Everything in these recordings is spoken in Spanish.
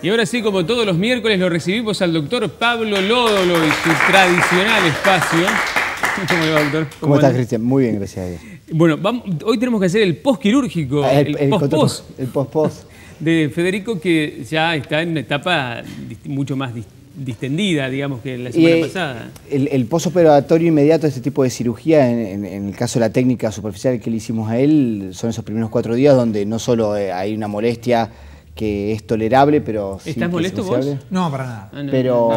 Y ahora sí, como todos los miércoles, lo recibimos al doctor Pablo Lódolo y su tradicional espacio. ¿Cómo doctor? ¿Cómo, estás, Cristian? Muy bien, gracias a Dios. Bueno, hoy tenemos que hacer el postquirúrgico, ah, el, post El post-post. De Federico, que ya está en una etapa mucho más distendida, digamos, que la semana pasada. El, el postoperatorio inmediato, de este tipo de cirugía, en, en, el caso de la técnica superficial que le hicimos a él, son esos primeros cuatro días donde no solo eh, hay una molestia que es tolerable, pero... ¿Estás molesto vos? No, para nada. Ah, pero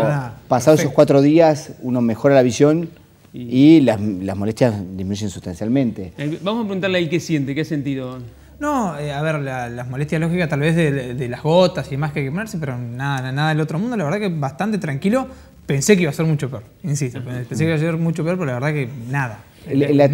pasados esos cuatro días, uno mejora la visión y, las, molestias disminuyen sustancialmente. Eh, vamos a preguntarle ahí qué siente, qué ha sentido. No, eh, a ver, las molestias lógicas tal vez de, las gotas y demás que hay que ponerse, pero nada, nada del otro mundo. La verdad que bastante tranquilo. Pensé que iba a ser mucho peor, insisto. Ah. Pensé que iba a ser mucho peor, pero la verdad que nada. La, eh, la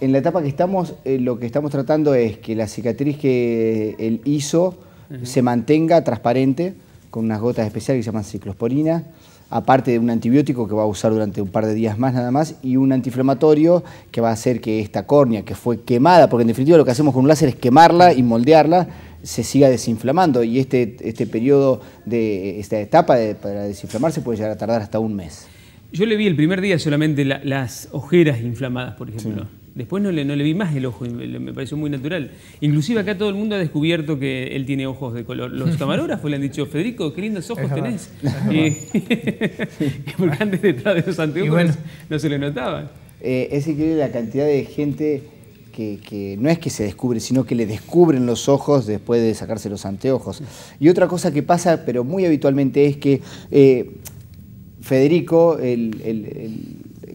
en la etapa que estamos, eh, lo que estamos tratando es que la cicatriz que él hizo se mantenga transparente con unas gotas especiales que se llaman ciclosporina, aparte de un antibiótico que va a usar durante un par de días más nada más, y un antiinflamatorio que va a hacer que esta córnea que fue quemada, porque en definitiva lo que hacemos con un láser es quemarla y moldearla, se siga desinflamando y este, este periodo, de esta etapa para desinflamarse puede llegar a tardar hasta un mes. Yo le vi el primer día solamente las ojeras inflamadas, por ejemplo. Después no le, no le vi más el ojo, me pareció muy natural. Inclusive acá todo el mundo ha descubierto que él tiene ojos de color. Los camarógrafos le han dicho, Federico, qué lindos ojos tenés. Y, porque antes detrás de los anteojos no se le notaban. Eh, es increíble la cantidad de gente que, no es que se descubre, sino que le descubren los ojos después de sacarse los anteojos. Y otra cosa que pasa, pero muy habitualmente, es que eh, Federico,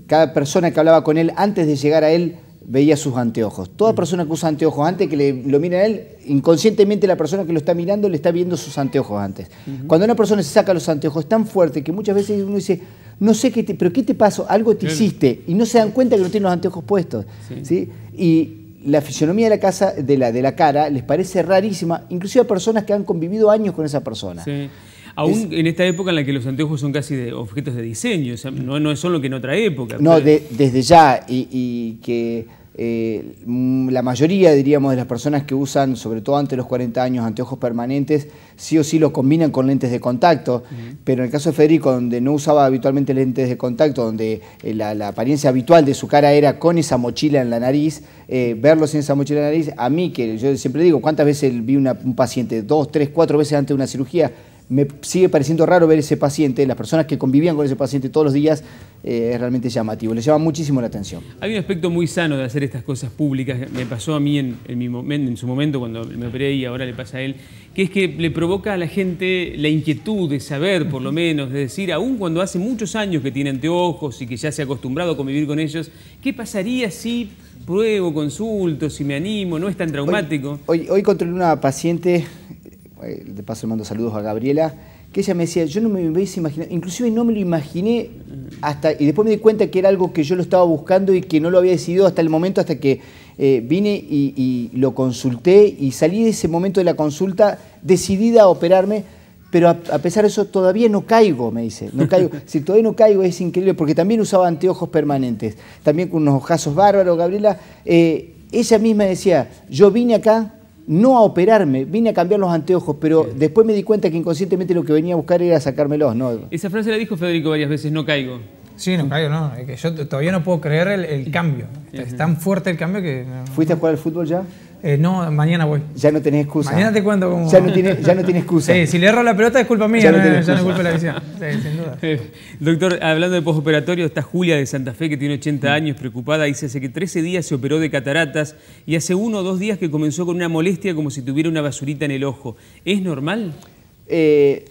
cada persona que hablaba con él, antes de llegar a él, veía sus anteojos. Toda mm. persona que usa anteojos antes que lo mira a él, inconscientemente la persona que lo está mirando le está viendo sus anteojos antes. Cuando una persona se saca los anteojos es tan fuerte que muchas veces uno dice, no sé qué te, pero qué te pasó, algo te hiciste y no se dan cuenta que no tiene los anteojos puestos. Sí. Y la fisionomía de la, casa, de, la, de la cara les parece rarísima, inclusive a personas que han convivido años con esa persona. Sí. Aún en esta época en la que los anteojos son casi de objetos de diseño, no, es solo que en otra época. No, desde ya, y, que eh, la mayoría, diríamos, de las personas que usan, sobre todo antes de los 40 años, anteojos permanentes, sí o sí los combinan con lentes de contacto, pero en el caso de Federico, donde no usaba habitualmente lentes de contacto, donde eh, la, apariencia habitual de su cara era con esa mochila en la nariz, eh, verlo sin esa mochila en la nariz, a mí, que yo siempre digo, ¿cuántas veces vi un paciente, dos, tres, cuatro veces antes de una cirugía? me sigue pareciendo raro ver ese paciente, las personas que convivían con ese paciente todos los días, eh, es realmente llamativo, le llama muchísimo la atención. Hay un aspecto muy sano de hacer estas cosas públicas, me pasó a mí en, su momento cuando me operé y ahora le pasa a él, que es que le provoca a la gente la inquietud de saber, por lo menos, de decir, aún cuando hace muchos años que tiene anteojos y que ya se ha acostumbrado a convivir con ellos, ¿qué pasaría si pruebo, consulto, si me animo, no es tan traumático. Hoy, hoy, hoy controlé una paciente eh, de paso le mando saludos a Gabriela, que ella me decía, yo no me hubiese imaginado, inclusive no me lo imaginé hasta, y después me di cuenta que era algo que yo lo estaba buscando y que no lo había decidido hasta el momento, hasta que eh, vine y, lo consulté y salí de ese momento de la consulta decidida a operarme, pero a, pesar de eso todavía no caigo, me dice, no caigo, si todavía no caigo es increíble, porque también usaba anteojos permanentes, también con unos ojazos bárbaros, Gabriela, eh, ella misma decía, yo vine acá no a operarme, vine a cambiar los anteojos, pero después me di cuenta que inconscientemente lo que venía a buscar era sacármelos. ¿no? Esa frase la dijo Federico varias veces, no caigo. Sí, no caigo, no. que yo todavía no puedo creer el, cambio. es tan fuerte el cambio que... ¿Fuiste a jugar al fútbol ya? Eh, no, mañana voy. Ya no tenés excusa. Mañana te cuento Ya no tiene, excusa. si le erro la pelota es culpa mía, ya no, es culpa la visión. Sí, sin duda. Eh, doctor, hablando de posoperatorio, está Julia de Santa Fe que tiene 80 mm. años, preocupada. Dice hace que 13 días se operó de cataratas y hace uno o dos días que comenzó con una molestia como si tuviera una basurita en el ojo. ¿Es normal? Eh,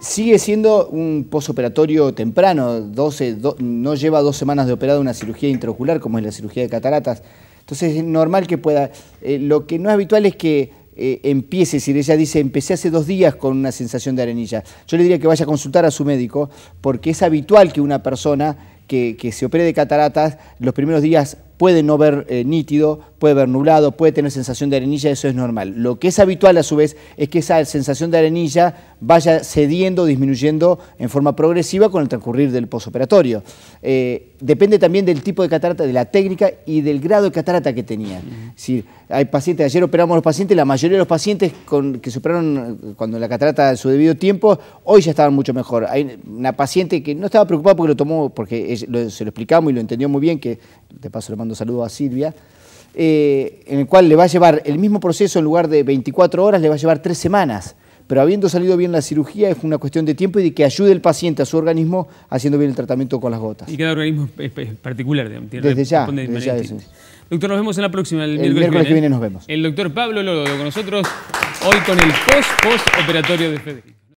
sigue siendo un posoperatorio temprano, 12, no lleva dos semanas de operada una cirugía intraocular como es la cirugía de cataratas. Entonces es normal que pueda... Eh, lo que no es habitual es que eh, empiece, es ella dice, empecé hace dos días con una sensación de arenilla. Yo le diría que vaya a consultar a su médico, porque es habitual que una persona que, que se opere de cataratas los primeros días puede no ver eh, nítido, puede ver nublado, puede tener sensación de arenilla, eso es normal. Lo que es habitual a su vez es que esa sensación de arenilla vaya cediendo, disminuyendo en forma progresiva con el transcurrir del posoperatorio. Eh, depende también del tipo de catarata, de la técnica y del grado de catarata que tenía. Es hay pacientes, ayer operamos los pacientes, la mayoría de los pacientes con, que superaron eh, cuando la catarata en su debido tiempo, hoy ya estaban mucho mejor. Hay una paciente que no estaba preocupada porque lo tomó, porque se lo explicamos y lo entendió muy bien, que de paso le mando saludos a Silvia, eh, en el cual le va a llevar el mismo proceso en lugar de 24 horas, le va a llevar tres semanas. Pero habiendo salido bien la cirugía es una cuestión de tiempo y de que ayude el paciente a su organismo haciendo bien el tratamiento con las gotas. Y cada organismo es particular, digamos, desde ya, desde Doctor, nos vemos en la próxima. El, miércoles, que, viene. nos vemos. El doctor Pablo Lodo con nosotros hoy con el post postoperatorio operatorio de Federico.